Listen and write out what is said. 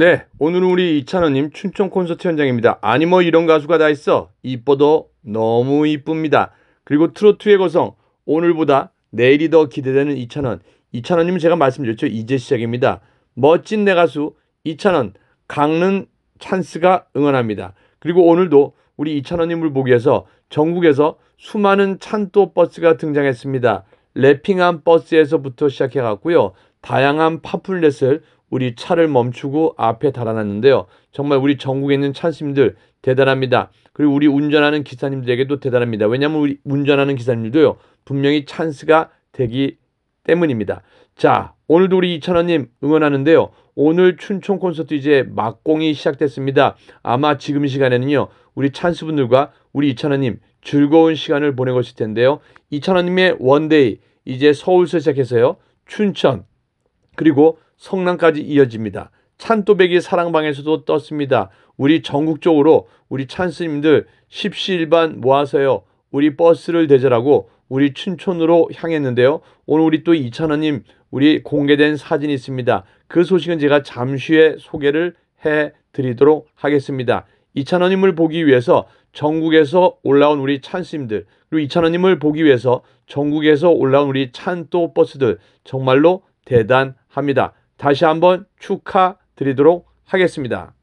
네, 오늘은 우리 이찬원님 춘천 콘서트 현장입니다. 아니 뭐 이런 가수가 다 있어. 이뻐도 너무 이쁩니다. 그리고 트로트의 거성 오늘보다 내일이 더 기대되는 이찬원. 이찬원님은 제가 말씀드렸죠. 이제 시작입니다. 멋진 내 가수 이찬원 강릉 찬스가 응원합니다. 그리고 오늘도 우리 이찬원님을 보기 위해서 전국에서 수많은 찬또 버스가 등장했습니다. 래핑한 버스에서부터 시작해 갔고요. 다양한 파플렛을 우리 차를 멈추고 앞에 달아놨는데요. 정말 우리 전국에 있는 차심들 대단합니다. 그리고 우리 운전하는 기사님들에게도 대단합니다. 왜냐하면 우리 운전하는 기사님들도요. 분명히 찬스가 되기 때문입니다. 자, 오늘도 우리 이찬원님 응원하는데요. 오늘 춘촌 콘서트 이제 막공이 시작됐습니다. 아마 지금 시간에는요. 우리 찬스분들과 우리 이찬원님 즐거운 시간을 보내고 있을 텐데요. 이찬원님의 원데이 이제 서울서 시작해서요. 춘천, 그리고 성남까지 이어집니다. 찬또배기 사랑방에서도 떴습니다. 우리 전국적으로 우리 찬스님들 십시일반 모아서요. 우리 버스를 대절하고 우리 춘촌으로 향했는데요. 오늘 우리 또 이찬원님 우리 공개된 사진이 있습니다. 그 소식은 제가 잠시 후에 소개를 해 드리도록 하겠습니다. 이찬원님을 보기 위해서 전국에서 올라온 우리 찬스님들 그리고 이찬원님을 보기 위해서 전국에서 올라온 우리 찬또 버스들 정말로 대단합니다. 합니다. 다시 한번 축하드리도록 하겠습니다.